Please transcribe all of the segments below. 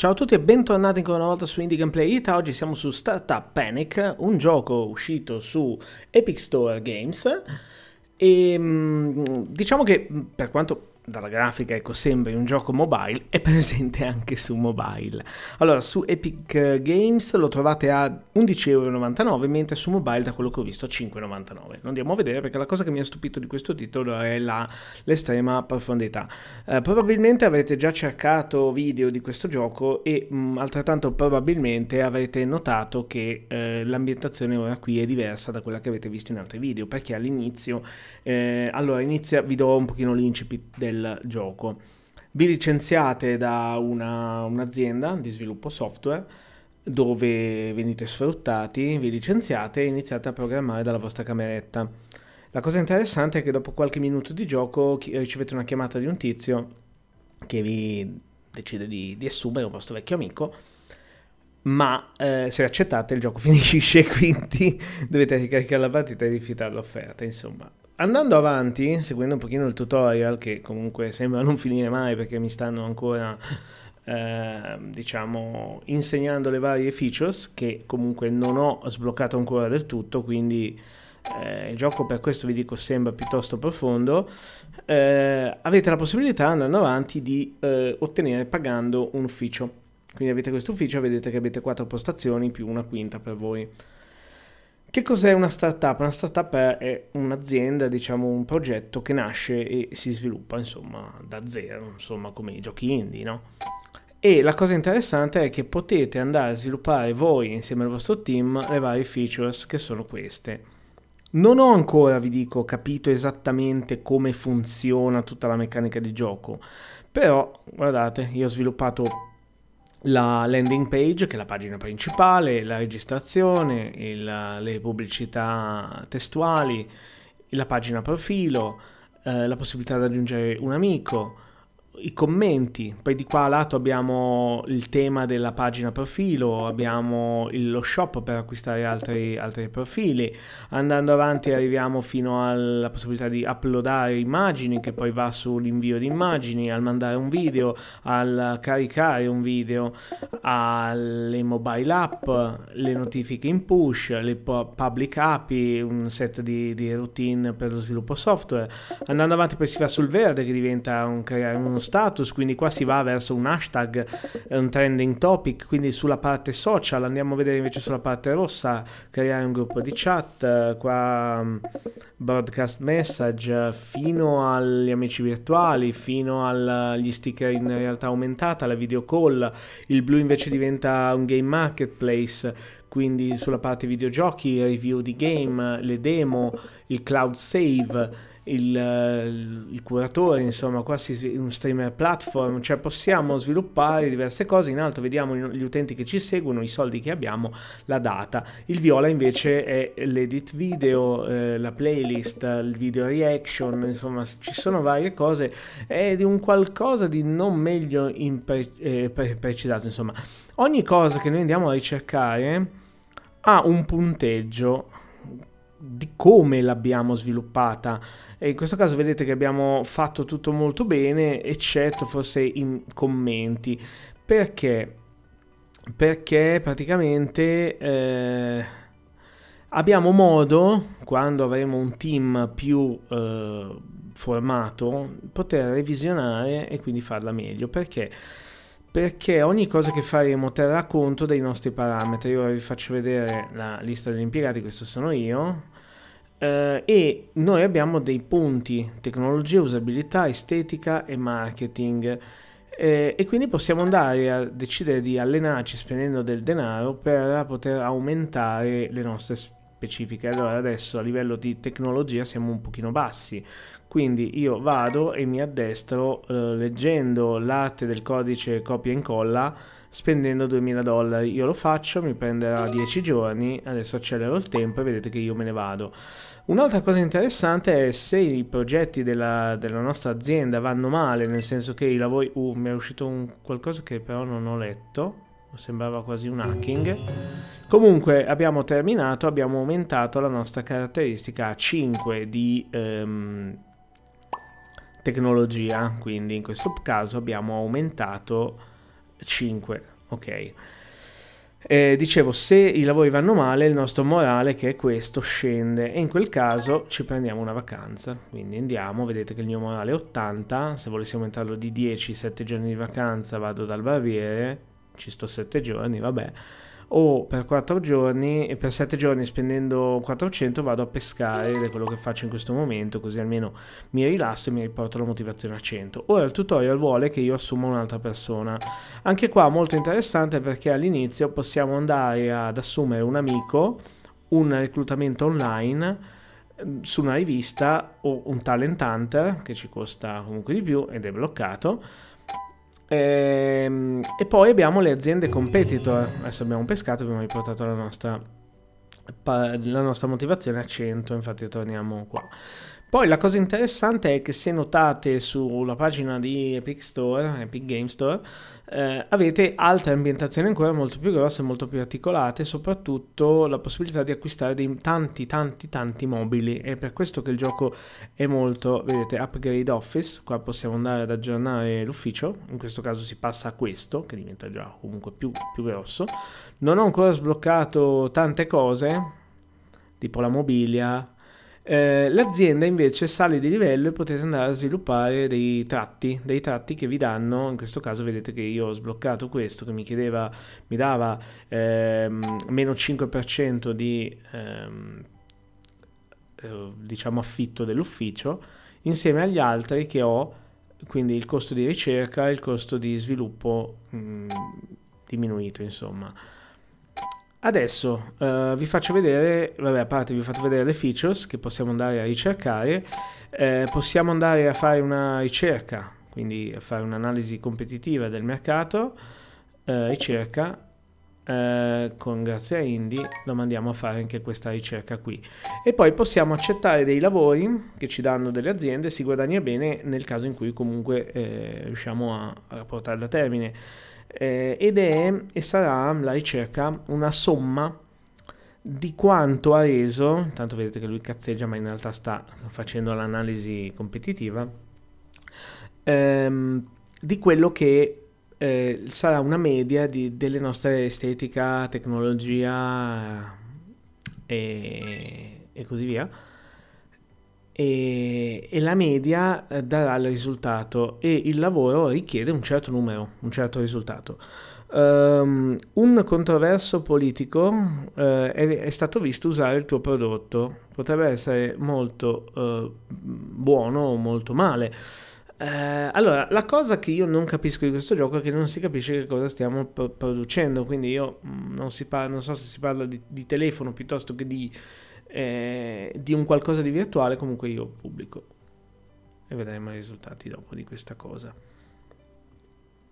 Ciao a tutti e bentornati ancora una volta su Indie Gameplay Ita. Oggi siamo su Startup Panic, un gioco uscito su Epic Store Games. E ehm, diciamo che per quanto dalla grafica ecco, sembri un gioco mobile, è presente anche su mobile. Allora, su Epic Games lo trovate a 11,99€, mentre su mobile, da quello che ho visto, a 5,99€. Andiamo a vedere perché la cosa che mi ha stupito di questo titolo è la, l'estrema profondità. Eh, probabilmente avrete già cercato video di questo gioco e mh, mm, altrettanto probabilmente avrete notato che eh, l'ambientazione ora qui è diversa da quella che avete visto in altri video, perché all'inizio, eh, allora inizia, vi do un pochino l'incipit del del gioco. Vi licenziate da un'azienda di sviluppo software dove venite sfruttati, vi licenziate e iniziate a programmare dalla vostra cameretta. La cosa interessante è che dopo qualche minuto di gioco ricevete una chiamata di un tizio che vi decide di, di assumere un vostro vecchio amico, ma eh, se accettate il gioco finisce, quindi dovete ricaricare la partita e rifiutare l'offerta, insomma Andando avanti, seguendo un pochino il tutorial, che comunque sembra non finire mai perché mi stanno ancora, eh, diciamo, insegnando le varie features che comunque non ho sbloccato ancora del tutto, quindi eh, il gioco per questo vi dico sembra piuttosto profondo, eh, avete la possibilità andando avanti di eh, ottenere pagando un ufficio. Quindi avete questo ufficio, vedete che avete quattro postazioni più una quinta per voi. Che cos'è una startup? Una startup è un'azienda, diciamo un progetto che nasce e si sviluppa, insomma, da zero, insomma, come i giochi indie, no? E la cosa interessante è che potete andare a sviluppare voi insieme al vostro team le varie features che sono queste. Non ho ancora, vi dico, capito esattamente come funziona tutta la meccanica di gioco, però guardate, io ho sviluppato la landing page, che è la pagina principale, la registrazione, il, le pubblicità testuali, la pagina profilo, eh, la possibilità di aggiungere un amico, i commenti, poi di qua a lato abbiamo il tema della pagina profilo, abbiamo il, lo shop per acquistare altri, altri, profili, andando avanti arriviamo fino alla possibilità di uploadare immagini che poi va sull'invio di immagini, al mandare un video, al caricare un video, alle mobile app, le notifiche in push, le public API, un set di, di routine per lo sviluppo software, andando avanti poi si va sul verde che diventa un, creare uno status, quindi qua si va verso un hashtag, eh, un trending topic, quindi sulla parte social, andiamo a vedere invece sulla parte rossa, creare un gruppo di chat, eh, qua mm, broadcast message, fino agli amici virtuali, fino agli sticker in realtà aumentata, la video call, il blu invece diventa un game marketplace, quindi sulla parte videogiochi, review di game, le demo, il cloud save il, eh, il curatore, insomma, qua un streamer platform, cioè possiamo sviluppare diverse cose, in alto vediamo gli utenti che ci seguono, i soldi che abbiamo, la data. Il viola invece è l'edit video, eh, la playlist, il video reaction, insomma ci sono varie cose, è di un qualcosa di non meglio pre, eh, pre, precisato, insomma. Ogni cosa che noi andiamo a ricercare ha un punteggio di come l'abbiamo sviluppata. E in questo caso vedete che abbiamo fatto tutto molto bene, eccetto forse i commenti. Perché? Perché praticamente eh, abbiamo modo, quando avremo un team più eh, formato, poter revisionare e quindi farla meglio. Perché? perché ogni cosa che faremo terrà conto dei nostri parametri. Ora vi faccio vedere la lista degli impiegati, questo sono io. Eh, e noi abbiamo dei punti, tecnologia, usabilità, estetica e marketing. Eh, e quindi possiamo andare a decidere di allenarci spendendo del denaro per poter aumentare le nostre specifiche. Allora adesso a livello di tecnologia siamo un pochino bassi, quindi io vado e mi addestro eh, leggendo l'arte del codice copia e incolla spendendo 2000 dollari io lo faccio mi prenderà 10 giorni adesso accelero il tempo e vedete che io me ne vado un'altra cosa interessante è se i progetti della, della nostra azienda vanno male nel senso che i lavori uh, mi è uscito un qualcosa che però non ho letto sembrava quasi un hacking. Comunque abbiamo terminato, abbiamo aumentato la nostra caratteristica a 5 di, ehm, tecnologia, quindi in questo caso abbiamo aumentato 5, ok? Eh, dicevo, se i lavori vanno male, il nostro morale, che è questo, scende e in quel caso ci prendiamo una vacanza. Quindi andiamo, vedete che il mio morale è 80, se volessi aumentarlo di 10, 7 giorni di vacanza vado dal barbiere, ci sto 7 giorni, vabbè o per 4 giorni e per 7 giorni spendendo 400 vado a pescare ed è quello che faccio in questo momento così almeno mi rilasso e mi riporto la motivazione a 100 ora il tutorial vuole che io assuma un'altra persona anche qua molto interessante perché all'inizio possiamo andare ad assumere un amico un reclutamento online mm, su una rivista o un talent hunter che ci costa comunque di più ed è bloccato e, ehm, e poi abbiamo le aziende competitor. Adesso abbiamo pescato, abbiamo riportato la nostra, la nostra motivazione a 100, infatti torniamo qua. Poi la cosa interessante è che se notate sulla pagina di Epic Store, Epic Game Store, eh, avete altre ambientazioni ancora molto più grosse, molto più articolate, soprattutto la possibilità di acquistare dei tanti tanti tanti mobili. È per questo che il gioco è molto, vedete, upgrade office, qua possiamo andare ad aggiornare l'ufficio, in questo caso si passa a questo, che diventa già comunque più, più grosso. Non ho ancora sbloccato tante cose, tipo la mobilia, eh, l'azienda invece sale di livello e potete andare a sviluppare dei tratti, dei tratti che vi danno, in questo caso vedete che io ho sbloccato questo che mi chiedeva, mi dava ehm, meno 5% di ehm, eh, diciamo affitto dell'ufficio, insieme agli altri che ho, quindi il costo di ricerca e il costo di sviluppo mh, mm, diminuito insomma. Adesso uh, vi faccio vedere, vabbè a parte vi ho fatto vedere le features che possiamo andare a ricercare, eh, possiamo andare a fare una ricerca, quindi a fare un'analisi competitiva del mercato, eh, ricerca, eh, con grazie a Indy lo mandiamo a fare anche questa ricerca qui. E poi possiamo accettare dei lavori che ci danno delle aziende, si guadagna bene nel caso in cui comunque eh, riusciamo a, a portarla a termine eh, ed è e sarà la ricerca una somma di quanto ha reso, intanto vedete che lui cazzeggia ma in realtà sta facendo l'analisi competitiva, ehm, di quello che eh, sarà una media di, delle nostre estetica, tecnologia eh, e, e così via e, e la media eh, darà il risultato e il lavoro richiede un certo numero, un certo risultato. Um, un controverso politico uh, è, è, stato visto usare il tuo prodotto. Potrebbe essere molto uh, buono o molto male. Uh, allora, la cosa che io non capisco di questo gioco è che non si capisce che cosa stiamo pro- producendo. Quindi io mh, mm, non, parla, non, so se si parla di, di telefono piuttosto che di eh, di un qualcosa di virtuale comunque io pubblico e vedremo i risultati dopo di questa cosa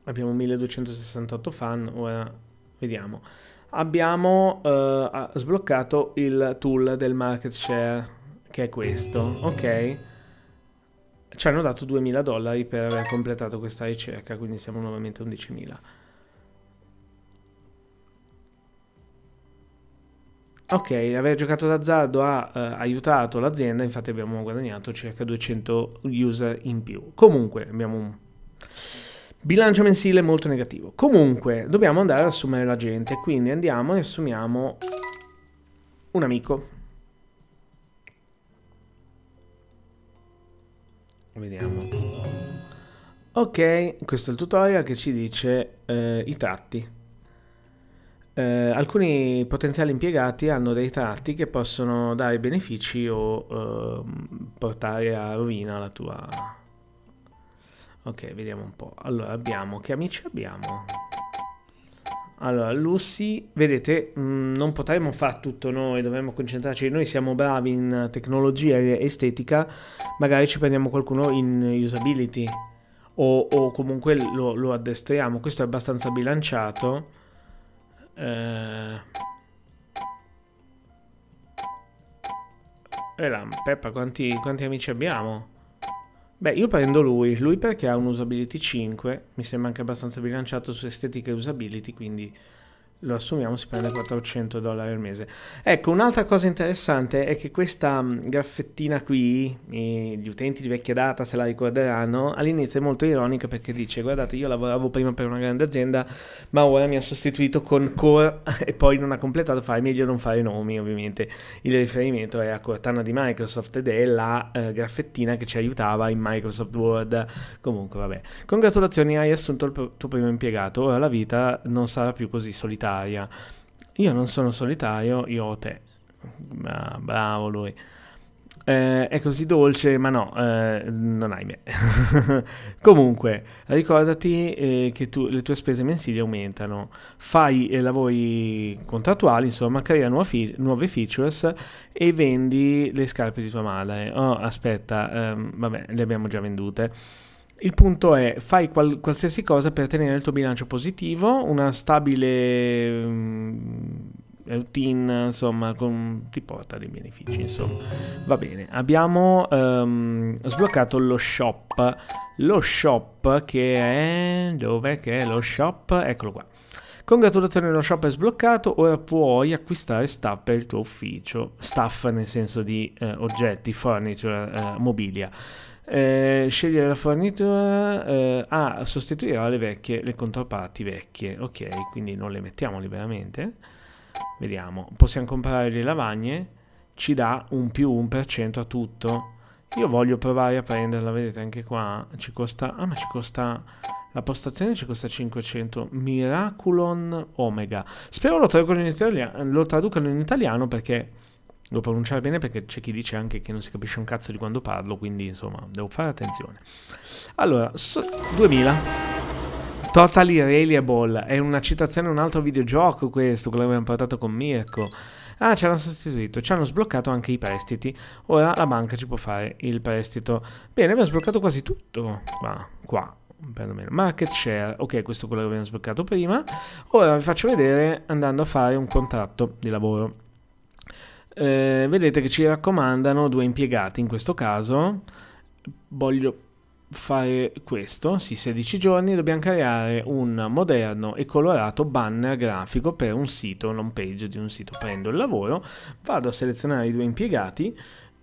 abbiamo 1268 fan ora vediamo abbiamo eh, sbloccato il tool del market share che è questo ok ci hanno dato 2000 dollari per aver completato questa ricerca quindi siamo nuovamente a 11.000 Ok, aver giocato d'azzardo ha eh, aiutato l'azienda, infatti abbiamo guadagnato circa 200 user in più. Comunque, abbiamo un bilancio mensile molto negativo. Comunque, dobbiamo andare ad assumere la gente, quindi andiamo e assumiamo un amico. Vediamo. Ok, questo è il tutorial che ci dice eh, i tratti eh, alcuni potenziali impiegati hanno dei tratti che possono dare benefici o eh, portare a rovina la tua... Ok, vediamo un po'. Allora, abbiamo... Che amici abbiamo? Allora, Lucy, vedete, mh, mm, non potremmo fare tutto noi, dovremmo concentrarci. Noi siamo bravi in tecnologia e estetica, magari ci prendiamo qualcuno in usability o, o comunque lo, lo addestriamo. Questo è abbastanza bilanciato. Eh... E là, Peppa, quanti, quanti amici abbiamo? Beh, io prendo lui. Lui perché ha un usability 5. Mi sembra anche abbastanza bilanciato su estetica e usability, quindi lo assumiamo, si prende 400 dollari al mese. Ecco, un'altra cosa interessante è che questa mm, graffettina qui, eh, gli utenti di vecchia data se la ricorderanno, all'inizio è molto ironica perché dice guardate io lavoravo prima per una grande azienda ma ora mi ha sostituito con Core e poi non ha completato, fare meglio non fare nomi ovviamente. Il riferimento è a Cortana di Microsoft ed è la eh, graffettina che ci aiutava in Microsoft Word. Comunque vabbè. Congratulazioni, hai assunto il tuo primo impiegato, ora la vita non sarà più così solitaria solitaria. Io non sono solitario, io ho te. Ah, bravo lui. Eh, è così dolce, ma no, eh, non hai me. Comunque, ricordati eh, che tu, le tue spese mensili aumentano, fai eh, lavori contrattuali, insomma, crea nuove, nuove features e vendi le scarpe di tua madre. Oh, aspetta, ehm, vabbè, le abbiamo già vendute. Il punto è, fai qual- qualsiasi cosa per tenere il tuo bilancio positivo, una stabile um, routine, insomma, con, ti porta dei benefici, insomma. Va bene, abbiamo um, sbloccato lo shop. Lo shop che è... Dov'è che è lo shop? Eccolo qua. Congratulazioni, lo shop è sbloccato, ora puoi acquistare staff per il tuo ufficio. Staff nel senso di eh, oggetti, furniture, eh, mobilia. Eh, scegliere la fornitura eh, a ah, sostituirà le vecchie, le controparti vecchie. Ok, quindi non le mettiamo liberamente. Vediamo, possiamo comprare le lavagne, ci dà un più 1% a tutto. Io voglio provare a prenderla, vedete anche qua, ci costa... Ah, ma ci costa... La postazione ci costa 500. Miraculon Omega. Spero lo in italiano, lo traducano in italiano perché devo pronunciare bene perché c'è chi dice anche che non si capisce un cazzo di quando parlo, quindi insomma, devo fare attenzione. Allora, 2000. Totally Reliable è una citazione a un altro videogioco questo, quello che abbiamo portato con Mirko. Ah, ci hanno sostituito, ci hanno sbloccato anche i prestiti. Ora la banca ci può fare il prestito. Bene, abbiamo sbloccato quasi tutto. Ma qua, perlomeno. Market share, ok, questo è quello che abbiamo sbloccato prima. Ora vi faccio vedere andando a fare un contratto di lavoro. Eh, vedete che ci raccomandano due impiegati in questo caso. Voglio fare questo, sì, 16 giorni, dobbiamo creare un moderno e colorato banner grafico per un sito, l'home page di un sito. Prendo il lavoro, vado a selezionare i due impiegati,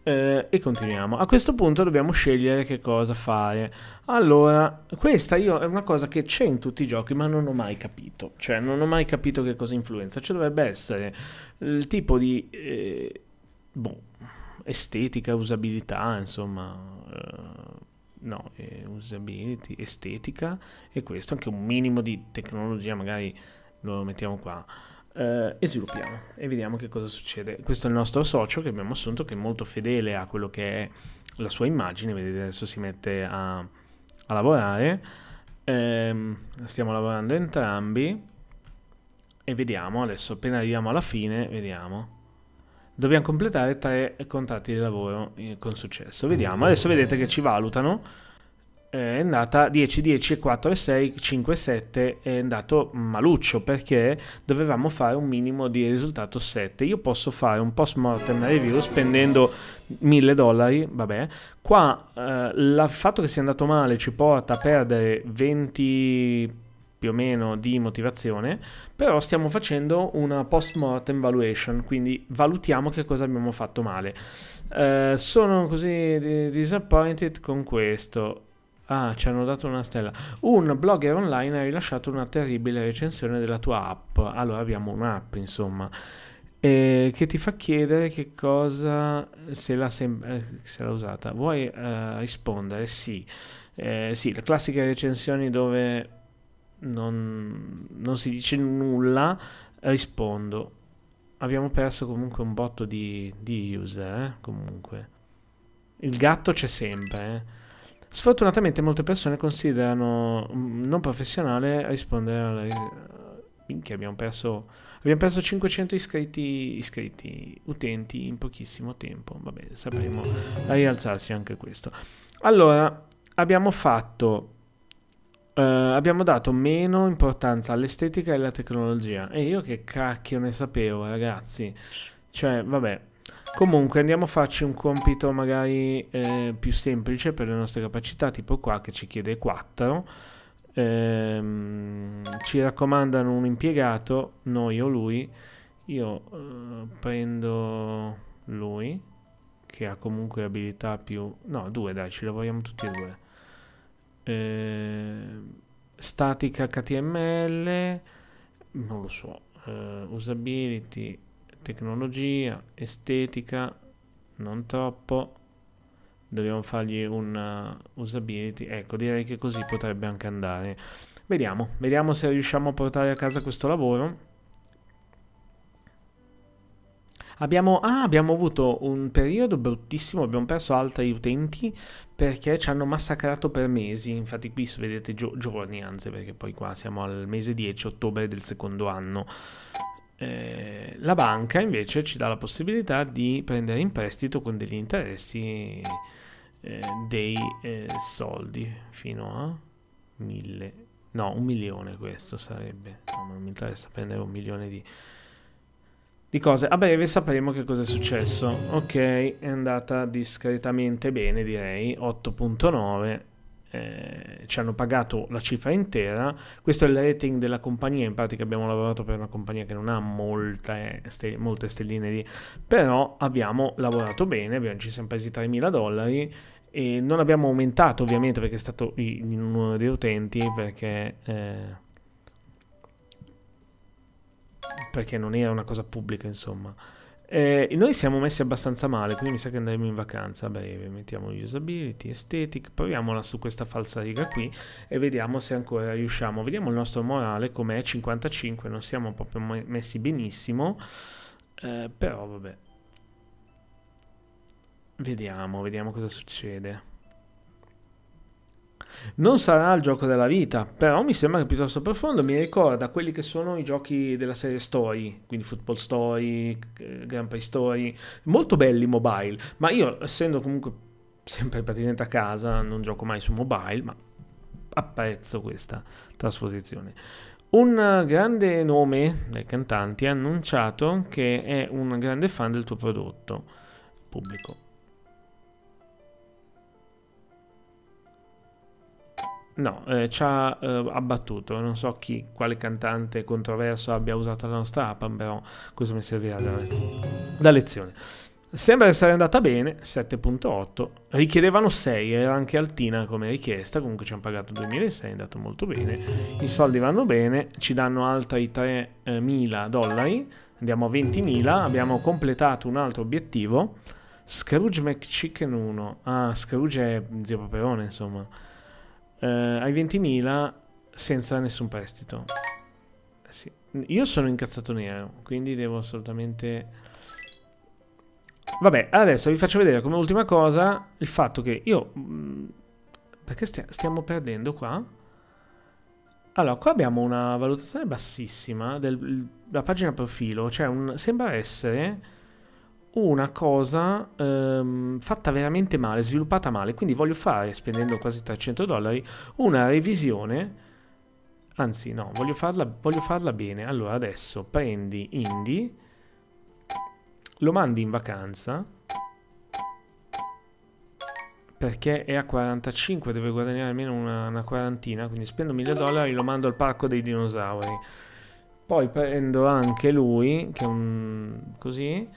eh, e continuiamo. A questo punto dobbiamo scegliere che cosa fare. Allora, questa io è una cosa che c'è in tutti i giochi, ma non ho mai capito. Cioè, non ho mai capito che cosa influenza. Ci dovrebbe essere il tipo di eh, boh, estetica, usabilità, insomma. Eh, no, eh, usability, estetica e questo anche un minimo di tecnologia, magari lo mettiamo qua eh, e sviluppiamo e vediamo che cosa succede. Questo è il nostro socio che abbiamo assunto che è molto fedele a quello che è la sua immagine, vedete adesso si mette a, a lavorare, eh, stiamo lavorando entrambi e vediamo adesso appena arriviamo alla fine, vediamo. Dobbiamo completare tre contratti di lavoro eh, con successo. Vediamo, adesso vedete che ci valutano è andata 10, 10, 4, 6, 5, 7 è andato maluccio perché dovevamo fare un minimo di risultato 7 io posso fare un post mortem review spendendo 1000 dollari vabbè qua eh, il fatto che sia andato male ci porta a perdere 20 più o meno di motivazione, però stiamo facendo una post-mortem valuation, quindi valutiamo che cosa abbiamo fatto male. Eh, sono così disappointed con questo. Ah, ci hanno dato una stella. Un blogger online ha rilasciato una terribile recensione della tua app. Allora abbiamo un'app, insomma, eh, che ti fa chiedere che cosa se l'ha, sem- eh, se l'ha usata. Vuoi eh, rispondere? Sì. Eh, sì, le classiche recensioni dove non, non si dice nulla, rispondo. Abbiamo perso comunque un botto di, di user, eh, comunque. Il gatto c'è sempre, eh. Sfortunatamente molte persone considerano mm, non professionale rispondere alla... Eh, minchia, abbiamo perso... Abbiamo perso 500 iscritti, iscritti, utenti in pochissimo tempo. Vabbè, sapremo rialzarci anche questo. Allora, abbiamo fatto... Eh, abbiamo dato meno importanza all'estetica e alla tecnologia. E io che cacchio ne sapevo, ragazzi. Cioè, vabbè, Comunque andiamo a farci un compito magari eh, più semplice per le nostre capacità, tipo qua che ci chiede 4. Ehm, ci raccomandano un impiegato, noi o lui. Io eh, prendo lui, che ha comunque abilità più... No, due dai, ci lavoriamo tutti e due. Ehm, statica HTML, non lo so. Uh, usability tecnologia, estetica, non troppo. Dobbiamo fargli un uh, usability. Ecco, direi che così potrebbe anche andare. Vediamo, vediamo se riusciamo a portare a casa questo lavoro. Abbiamo, ah, abbiamo avuto un periodo bruttissimo, abbiamo perso altri utenti perché ci hanno massacrato per mesi, infatti qui vedete gio giorni anzi perché poi qua siamo al mese 10 ottobre del secondo anno. Eh, la banca invece ci dà la possibilità di prendere in prestito con degli interessi eh, dei eh, soldi fino a mille, no, un milione questo sarebbe. No, non mi interessa prendere un milione di, di cose. A breve sapremo che cosa è successo. Ok, è andata discretamente bene, direi. 8.9 eh, ci hanno pagato la cifra intera. Questo è il rating della compagnia, in pratica abbiamo lavorato per una compagnia che non ha molte, eh, ste, molte stelline lì, però abbiamo lavorato bene, abbiamo, ci siamo presi 3.000 dollari e non abbiamo aumentato ovviamente perché è stato il numero di utenti, perché... Eh, perché non era una cosa pubblica, insomma. Eh, noi siamo messi abbastanza male, quindi mi sa che andremo in vacanza. Beh, mettiamo usability, aesthetic, proviamola su questa falsa riga qui e vediamo se ancora riusciamo. Vediamo il nostro morale com'è, 55, non siamo proprio messi benissimo, eh, però vabbè. Vediamo, vediamo cosa succede. Non sarà il gioco della vita, però mi sembra che piuttosto profondo, mi ricorda quelli che sono i giochi della serie Story, quindi Football Story, eh, Grand Prix Story, molto belli mobile, ma io essendo comunque sempre praticamente a casa, non gioco mai su mobile, ma apprezzo questa trasposizione. Un grande nome dai cantanti ha annunciato che è un grande fan del tuo prodotto pubblico. No, eh, ci ha eh, abbattuto. Non so chi, quale cantante controverso abbia usato la nostra app, però questo mi servirà da, da lezione. Sembra essere andata bene, 7.8, richiedevano 6, era anche altina come richiesta, comunque ci hanno pagato 2006, è andato molto bene, i soldi vanno bene, ci danno altri 3.000 dollari, andiamo a 20.000, abbiamo completato un altro obiettivo, Scrooge McChicken 1, ah Scrooge è zio Paperone insomma, eh, ai 20.000 senza nessun prestito. Eh, sì. Io sono incazzato nero, quindi devo assolutamente... Vabbè, adesso vi faccio vedere come ultima cosa il fatto che io... Mm, perché stiamo perdendo qua? Allora, qua abbiamo una valutazione bassissima della pagina profilo, cioè un, sembra essere una cosa ehm, fatta veramente male, sviluppata male, quindi voglio fare, spendendo quasi 300 dollari, una revisione, anzi no, voglio farla, voglio farla bene. Allora adesso prendi Indy, lo mandi in vacanza, perché è a 45, deve guadagnare almeno una, una quarantina, quindi spendo 1000 dollari, lo mando al parco dei dinosauri. Poi prendo anche lui, che è un... così...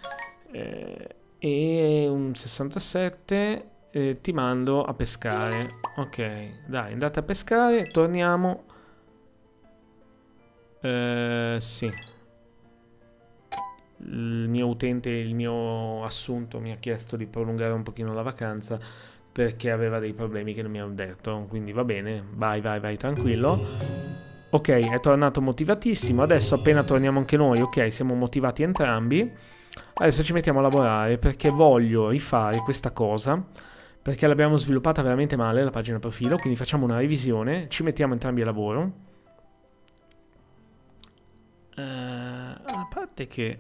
Eh, e un 67 eh, ti mando a pescare. Ok, dai, andate a pescare, torniamo. Eh, sì. Il mio utente, il mio assunto mi ha chiesto di prolungare un pochino la vacanza perché aveva dei problemi che non mi hanno detto. Quindi va bene, vai, vai, vai, tranquillo. Ok, è tornato motivatissimo. Adesso appena torniamo anche noi, ok, siamo motivati entrambi. Adesso ci mettiamo a lavorare perché voglio rifare questa cosa perché l'abbiamo sviluppata veramente male la pagina profilo, quindi facciamo una revisione, ci mettiamo entrambi a lavoro. Uh, a parte che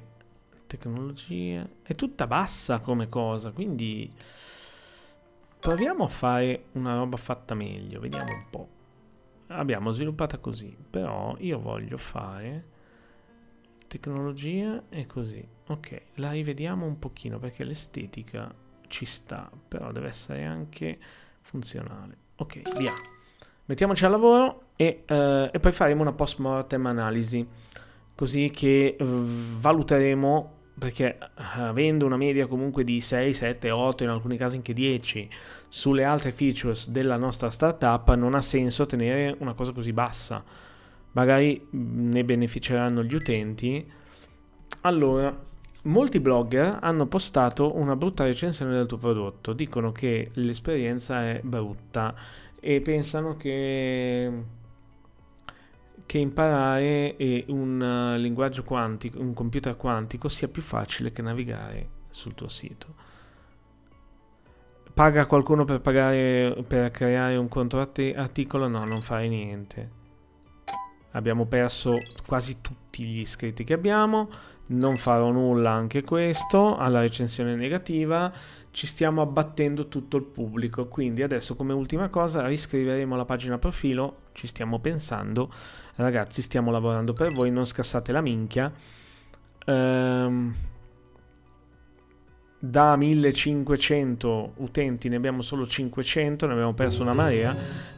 tecnologia è tutta bassa come cosa, quindi proviamo a fare una roba fatta meglio, vediamo un po'. Abbiamo sviluppata così, però io voglio fare tecnologia è così. Ok, la rivediamo un pochino perché l'estetica ci sta, però deve essere anche funzionale. Ok, via. Mettiamoci al lavoro e, eh, e poi faremo una post-mortem analisi, così che eh, valuteremo, perché eh, avendo una media comunque di 6, 7, 8, in alcuni casi anche 10, sulle altre features della nostra startup, non ha senso tenere una cosa così bassa magari mm, ne beneficeranno gli utenti. Allora, molti blogger hanno postato una brutta recensione del tuo prodotto, dicono che l'esperienza è brutta e pensano che, che imparare un eh, linguaggio quantico, un computer quantico sia più facile che navigare sul tuo sito. Paga qualcuno per, pagare, per creare un contro articolo? No, non fai niente abbiamo perso quasi tutti gli iscritti che abbiamo non farò nulla anche questo alla recensione negativa ci stiamo abbattendo tutto il pubblico quindi adesso come ultima cosa riscriveremo la pagina profilo ci stiamo pensando ragazzi stiamo lavorando per voi non scassate la minchia ehm da 1500 utenti ne abbiamo solo 500, ne abbiamo perso una marea,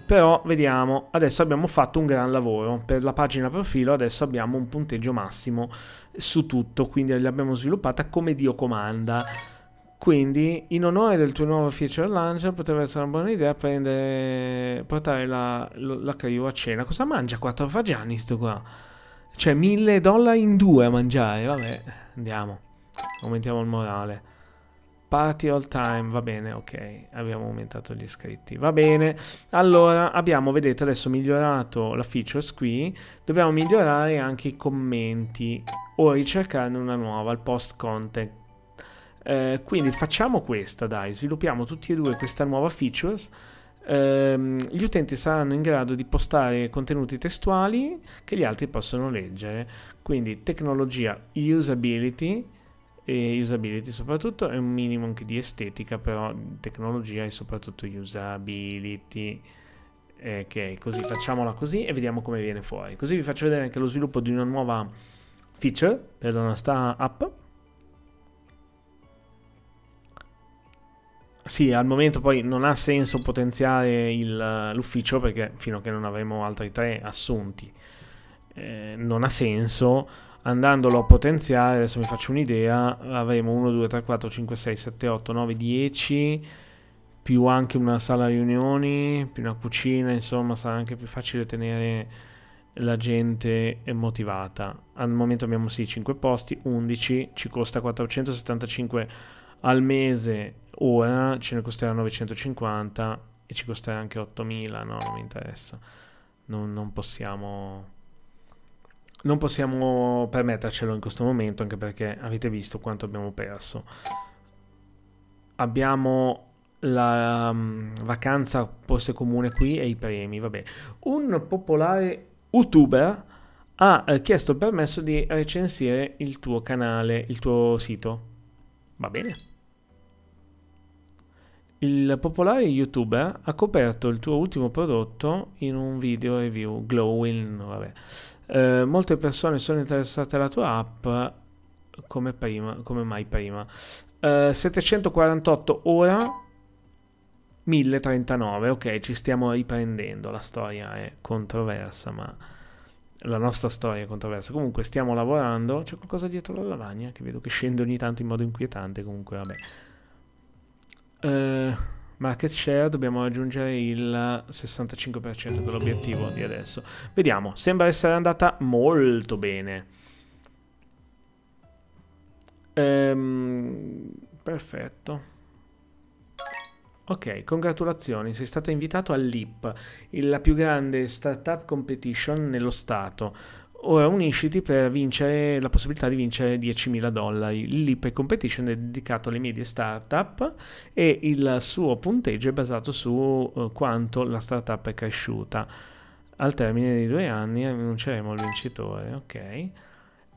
però vediamo, adesso abbiamo fatto un gran lavoro, per la pagina profilo adesso abbiamo un punteggio massimo su tutto, quindi l'abbiamo sviluppata come Dio comanda. Quindi, in onore del tuo nuovo feature launcher, potrebbe essere una buona idea prendere, portare la, la crew a cena. Cosa mangia? 4 fagiani sto qua. Cioè, 1000 dollari in due a mangiare, vabbè, andiamo. Aumentiamo il morale. Party all time, va bene, ok, abbiamo aumentato gli iscritti, va bene. Allora, abbiamo, vedete, adesso migliorato la features qui, dobbiamo migliorare anche i commenti o ricercarne una nuova, il post content. Eh, quindi facciamo questa, dai, sviluppiamo tutti e due questa nuova features, ehm, gli utenti saranno in grado di postare contenuti testuali che gli altri possono leggere. Quindi tecnologia usability e usability soprattutto e un minimo anche di estetica però tecnologia e soprattutto usability eh, ok così facciamola così e vediamo come viene fuori così vi faccio vedere anche lo sviluppo di una nuova feature per la nostra app Sì, al momento poi non ha senso potenziare l'ufficio perché fino a che non avremo altri tre assunti eh, non ha senso andandolo a potenziare, adesso mi faccio un'idea, avremo 1, 2, 3, 4, 5, 6, 7, 8, 9, 10, più anche una sala riunioni, più una cucina, insomma sarà anche più facile tenere la gente motivata. Al momento abbiamo sì 5 posti, 11, ci costa 475 al mese, ora ce ne costerà 950 e ci costerà anche 8000, no, non mi interessa. non, non possiamo non possiamo permettercelo in questo momento, anche perché avete visto quanto abbiamo perso. Abbiamo la um, vacanza forse comune qui e i premi, vabbè. Un popolare youtuber ha eh, chiesto permesso di recensire il tuo canale, il tuo sito. Va bene. Il popolare youtuber ha coperto il tuo ultimo prodotto in un video review, Glowing, vabbè. Eh, molte persone sono interessate alla tua app come, prima, come mai prima. Eh, 748 ora, 1039, ok ci stiamo riprendendo, la storia è controversa ma la nostra storia è controversa. Comunque stiamo lavorando. C'è qualcosa dietro la lavagna che vedo che scende ogni tanto in modo inquietante. Comunque, vabbè. Eh. Uh market share dobbiamo raggiungere il 65% dell'obiettivo di adesso. Vediamo, sembra essere andata molto bene. Ehm, perfetto. Ok, congratulazioni, sei stato invitato all'IP, la più grande startup competition nello Stato. Ora unisciti per vincere la possibilità di vincere 10.000 dollari. L'IPE Competition è dedicato alle medie startup e il suo punteggio è basato su eh, quanto la startup è cresciuta. Al termine dei due anni annunceremo il vincitore, ok?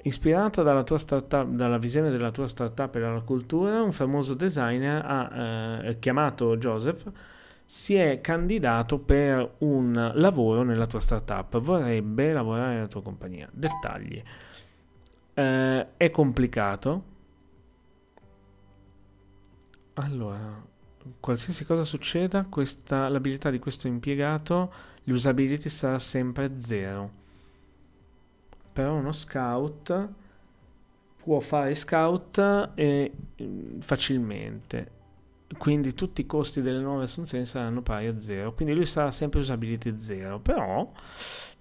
Ispirata dalla, startup, dalla visione della tua startup e dalla cultura, un famoso designer ha eh, chiamato Joseph si è candidato per un lavoro nella tua startup, vorrebbe lavorare nella tua compagnia. Dettagli. Eh, è complicato. Allora, qualsiasi cosa succeda, questa, l'abilità di questo impiegato, l'usability sarà sempre zero. Però uno scout può fare scout eh, facilmente quindi tutti i costi delle nuove assunzioni saranno pari a zero quindi lui sarà sempre usability zero però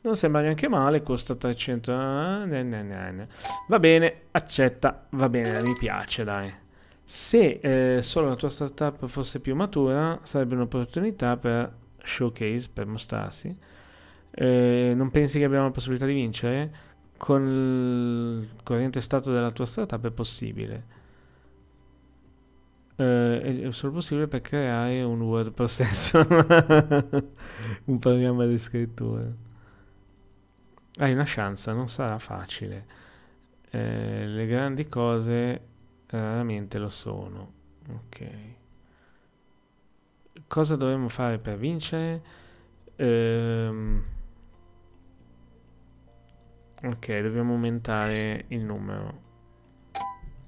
non sembra neanche male, costa 300, eh, va bene, accetta, va bene, mi piace dai. Se eh, solo la tua startup fosse più matura, sarebbe un'opportunità per showcase, per mostrarsi. Eh, non pensi che abbiamo la possibilità di vincere? Con il corrente stato della tua startup è possibile. Eh, è solo possibile perché hai un word processor, un programma di scrittura. Hai una chance, non sarà facile. Eh, le grandi cose eh, raramente lo sono. Ok. Cosa dovremmo fare per vincere? Ehm... Ok, dobbiamo aumentare il numero,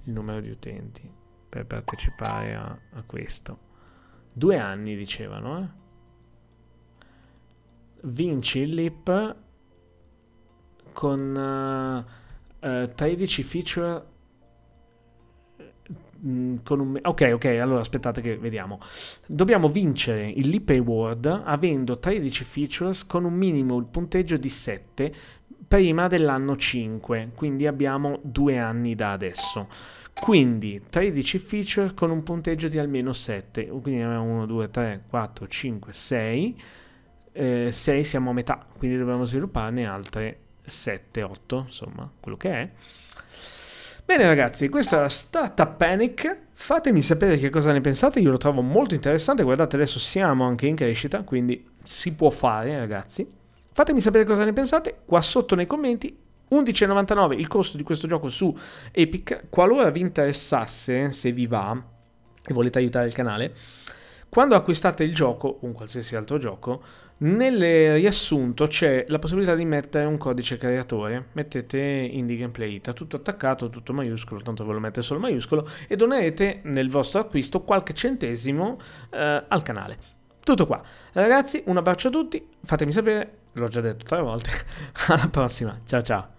il numero di utenti per partecipare a, a questo. Due anni dicevano, eh? Vinci il LIP con uh, uh, 13 feature mm, Con un... Ok, ok, allora aspettate che vediamo. Dobbiamo vincere il Lip Award avendo 13 features con un minimo punteggio di 7 prima dell'anno 5, quindi abbiamo due anni da adesso. Quindi 13 feature con un punteggio di almeno 7, quindi abbiamo 1, 2, 3, 4, 5, 6, eh, 6 siamo a metà, quindi dobbiamo svilupparne altre 7, 8, insomma, quello che è. Bene ragazzi, questa era Startup Panic, fatemi sapere che cosa ne pensate, io lo trovo molto interessante, guardate adesso siamo anche in crescita, quindi si può fare ragazzi. Fatemi sapere cosa ne pensate qua sotto nei commenti. 11,99 il costo di questo gioco su Epic. Qualora vi interessasse, se vi va e volete aiutare il canale, quando acquistate il gioco, un qualsiasi altro gioco, nel riassunto c'è la possibilità di mettere un codice creatore. Mettete Indie Gameplay Ita, tutto attaccato, tutto maiuscolo, tanto ve lo mette solo maiuscolo, e donerete nel vostro acquisto qualche centesimo eh, al canale. Tutto qua. Ragazzi, un abbraccio a tutti, fatemi sapere l'ho già detto tre volte. Alla prossima, ciao ciao.